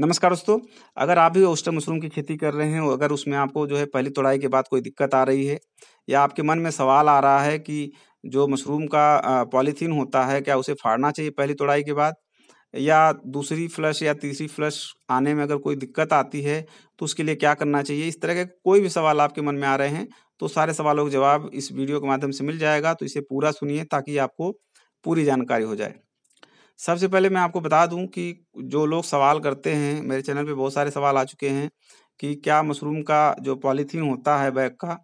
नमस्कार दोस्तों अगर आप भी ओस्टर मशरूम की खेती कर रहे हैं और अगर उसमें आपको जो है पहली तोड़ाई के बाद कोई दिक्कत आ रही है या आपके मन में सवाल आ रहा है कि जो मशरूम का पॉलीथीन होता है क्या उसे फाड़ना चाहिए पहली तोड़ाई के बाद या दूसरी फ्लश या तीसरी फ्लश आने में अगर कोई दिक्कत आती है तो उसके लिए क्या करना चाहिए इस तरह के कोई भी सवाल आपके मन में आ रहे हैं तो सारे सवालों का जवाब इस वीडियो के माध्यम से मिल जाएगा तो इसे पूरा सुनिए ताकि आपको पूरी जानकारी हो जाए सबसे पहले मैं आपको बता दूं कि जो लोग सवाल करते हैं मेरे चैनल पे बहुत सारे सवाल आ चुके हैं कि क्या मशरूम का जो पॉलीथीन होता है बैग का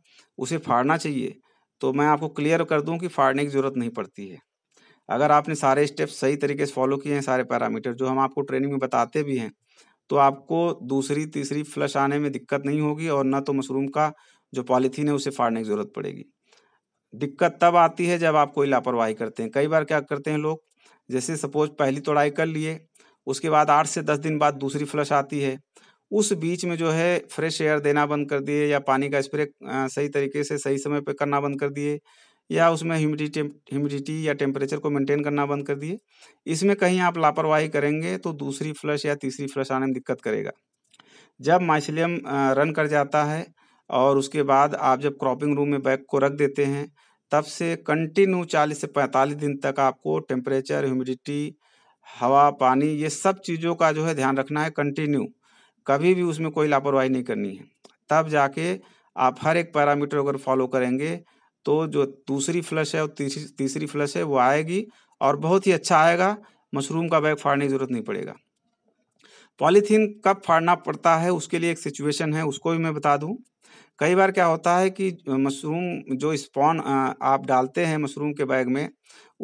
उसे फाड़ना चाहिए तो मैं आपको क्लियर कर दूं कि फाड़ने की ज़रूरत नहीं पड़ती है अगर आपने सारे स्टेप सही तरीके से फॉलो किए हैं सारे पैरामीटर जो हम आपको ट्रेनिंग में बताते भी हैं तो आपको दूसरी तीसरी फ्लश आने में दिक्कत नहीं होगी और ना तो मशरूम का जो पॉलीथीन है उसे फाड़ने की ज़रूरत पड़ेगी दिक्कत तब आती है जब आप कोई लापरवाही करते हैं कई बार क्या करते हैं लोग जैसे सपोज पहली तोड़ाई कर लिए उसके बाद आठ से दस दिन बाद दूसरी फ्लश आती है उस बीच में जो है फ्रेश एयर देना बंद कर दिए या पानी का स्प्रे सही तरीके से सही समय पर करना बंद कर दिए या उसमें ह्यूमिडिटी ह्यूमिडिटी या टेम्परेचर को मेंटेन करना बंद कर दिए इसमें कहीं आप लापरवाही करेंगे तो दूसरी फ्लश या तीसरी फ्लश आने में दिक्कत करेगा जब माइसिलियम रन कर जाता है और उसके बाद आप जब क्रॉपिंग रूम में बैग को रख देते हैं तब से कंटिन्यू 40 से 45 दिन तक आपको टेम्परेचर ह्यूमिडिटी हवा पानी ये सब चीज़ों का जो है ध्यान रखना है कंटिन्यू कभी भी उसमें कोई लापरवाही नहीं करनी है तब जाके आप हर एक पैरामीटर अगर फॉलो करेंगे तो जो दूसरी फ्लश है और तीसरी तीसरी फ्लश है वो आएगी और बहुत ही अच्छा आएगा मशरूम का बैग फाड़ने की जरूरत नहीं पड़ेगा पॉलीथीन कब फाड़ना पड़ता है उसके लिए एक सिचुएशन है उसको भी मैं बता दूं कई बार क्या होता है कि मशरूम जो स्पॉन आप डालते हैं मशरूम के बैग में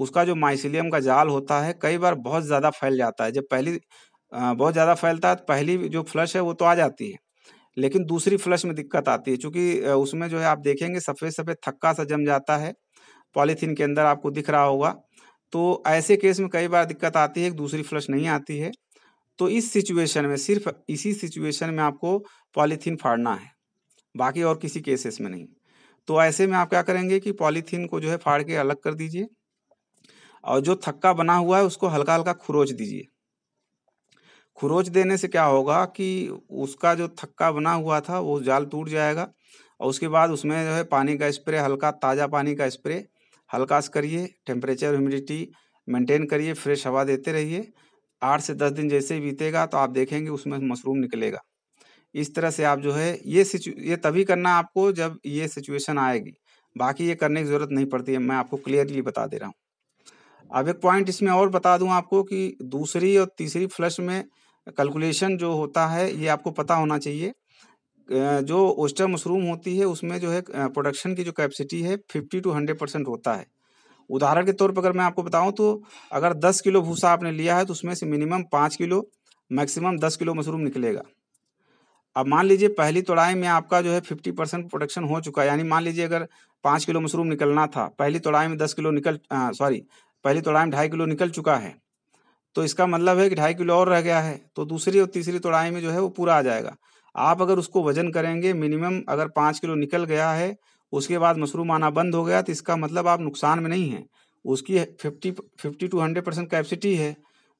उसका जो माइसिलियम का जाल होता है कई बार बहुत ज़्यादा फैल जाता है जब पहली बहुत ज़्यादा फैलता है तो पहली जो फ्लश है वो तो आ जाती है लेकिन दूसरी फ्लश में दिक्कत आती है चूँकि उसमें जो है आप देखेंगे सफ़ेद सफ़ेद थक्का सा जम जाता है पॉलीथीन के अंदर आपको दिख रहा होगा तो ऐसे केस में कई बार दिक्कत आती है दूसरी फ्लश नहीं आती है तो इस सिचुएशन में सिर्फ इसी सिचुएशन में आपको पॉलीथीन फाड़ना है बाकी और किसी केसेस में नहीं तो ऐसे में आप क्या करेंगे कि पॉलीथीन को जो है फाड़ के अलग कर दीजिए और जो थक्का बना हुआ है उसको हल्का हल्का खुरोच दीजिए खुरोच देने से क्या होगा कि उसका जो थक्का बना हुआ था वो जाल टूट जाएगा और उसके बाद उसमें जो है पानी का स्प्रे हल्का ताज़ा पानी का स्प्रे हल्का से करिए टेम्परेचर ह्यूमिडिटी मेंटेन करिए फ्रेश हवा देते रहिए आठ से दस दिन जैसे ही बीतेगा तो आप देखेंगे उसमें मशरूम निकलेगा इस तरह से आप जो है ये सिचु ये तभी करना आपको जब ये सिचुएशन आएगी बाकी ये करने की ज़रूरत नहीं पड़ती है मैं आपको क्लियरली बता दे रहा हूँ अब एक पॉइंट इसमें और बता दूं आपको कि दूसरी और तीसरी फ्लश में कैलकुलेशन जो होता है ये आपको पता होना चाहिए जो ओस्टर मशरूम होती है उसमें जो है प्रोडक्शन की जो कैपेसिटी है फिफ्टी टू हंड्रेड परसेंट होता है उदाहरण के तौर पर अगर मैं आपको बताऊं तो अगर दस किलो भूसा आपने लिया है तो उसमें से मिनिमम पाँच किलो मैक्सिमम दस किलो मशरूम निकलेगा अब मान लीजिए पहली तोड़ाई में आपका जो है फिफ्टी परसेंट प्रोडक्शन हो चुका है यानी मान लीजिए अगर पाँच किलो मशरूम निकलना था पहली तोड़ाई में दस किलो निकल सॉरी पहली तोड़ाई में ढाई किलो निकल चुका है तो इसका मतलब है कि ढाई किलो और रह गया है तो दूसरी और तीसरी तोड़ाई में जो है वो पूरा आ जाएगा आप अगर उसको वजन करेंगे मिनिमम अगर पाँच किलो निकल गया है उसके बाद मशरूम आना बंद हो गया तो इसका मतलब आप नुकसान में नहीं हैं उसकी fifty fifty two hundred percent capacity है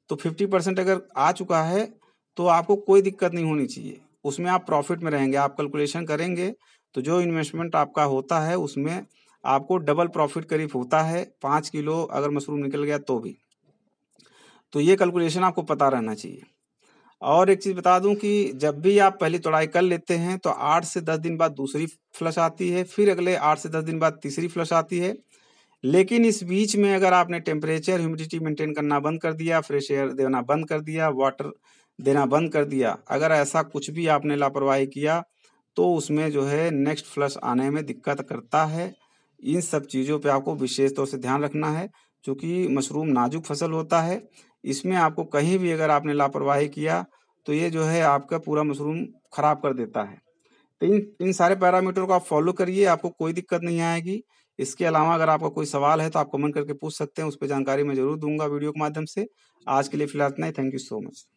तो फिफ्टी परसेंट अगर आ चुका है तो आपको कोई दिक्कत नहीं होनी चाहिए उसमें आप प्रॉफिट में रहेंगे आप कैलकुलेशन करेंगे तो जो इन्वेस्टमेंट आपका होता है उसमें आपको डबल प्रॉफिट करीब होता है पाँच किलो अगर मशरूम निकल गया तो भी तो ये कैलकुलेशन आपको पता रहना चाहिए और एक चीज बता दूं कि जब भी आप पहली तोड़ाई कर लेते हैं तो आठ से दस दिन बाद दूसरी फ्लश आती है फिर अगले आठ से दस दिन बाद तीसरी फ्लश आती है लेकिन इस बीच में अगर आपने टेम्परेचर ह्यूमिडिटी मेंटेन करना बंद कर दिया फ्रेश एयर देना बंद कर दिया वाटर देना बंद कर दिया अगर ऐसा कुछ भी आपने लापरवाही किया तो उसमें जो है नेक्स्ट फ्लश आने में दिक्कत करता है इन सब चीज़ों पे आपको विशेष तौर से ध्यान रखना है चूँकि मशरूम नाजुक फसल होता है इसमें आपको कहीं भी अगर आपने लापरवाही किया तो ये जो है आपका पूरा मशरूम खराब कर देता है तो इन इन सारे पैरामीटर को आप फॉलो करिए आपको कोई दिक्कत नहीं आएगी इसके अलावा अगर आपका कोई सवाल है तो आप कमेंट करके पूछ सकते हैं उस पर जानकारी मैं जरूर दूंगा वीडियो के माध्यम से आज के लिए फिलहाल इतना ही थैंक यू सो मच